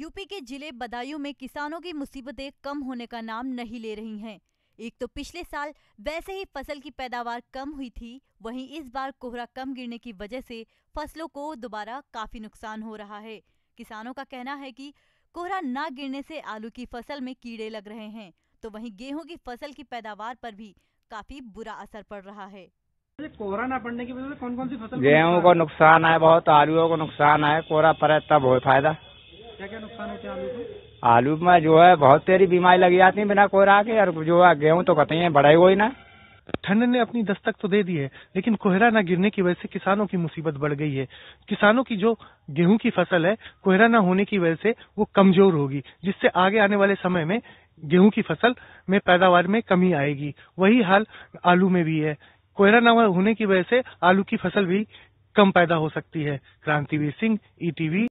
UP के जिले बदायूं में किसानों की मुसीबतें कम होने का नाम नहीं ले रही हैं एक तो पिछले साल वैसे ही फसल की पैदावार कम हुई थी वहीं इस बार कोहरा कम गिरने की वजह से फसलों को दोबारा काफी नुकसान हो रहा है किसानों का कहना है कि कोहरा न गिरने से आलू की फसल में कीड़े लग रहे हैं तो वहीं गेहूं की फसल की पैदावार पर भी काफी बुरा असर पड़ रहा है कोहरा ना पड़ने की वजह से कौन कौन सी फसल गेहूं को नुकसान है बहुत आलुओं को नुकसान है कोहरा पड़े तब हो फायदा है आलू में जो है बहुत तेरी बीमारी लगी जाती है बिना कोहरा के और जो है गेहूँ तो कतई बढ़ाई हुई ना ठंड ने अपनी दस्तक तो दे दी है लेकिन कोहरा न गिरने की वजह से किसानों की मुसीबत बढ़ गई है किसानों की जो गेहूं की फसल है कोहरा न होने की वजह से वो कमजोर होगी जिससे आगे आने वाले समय में गेहूं की फसल में पैदावार में कमी आएगी वही हाल आलू में भी है कोहरा न होने की वजह से आलू की फसल भी कम पैदा हो सकती है क्रांतिवीर सिंह ईटीवी e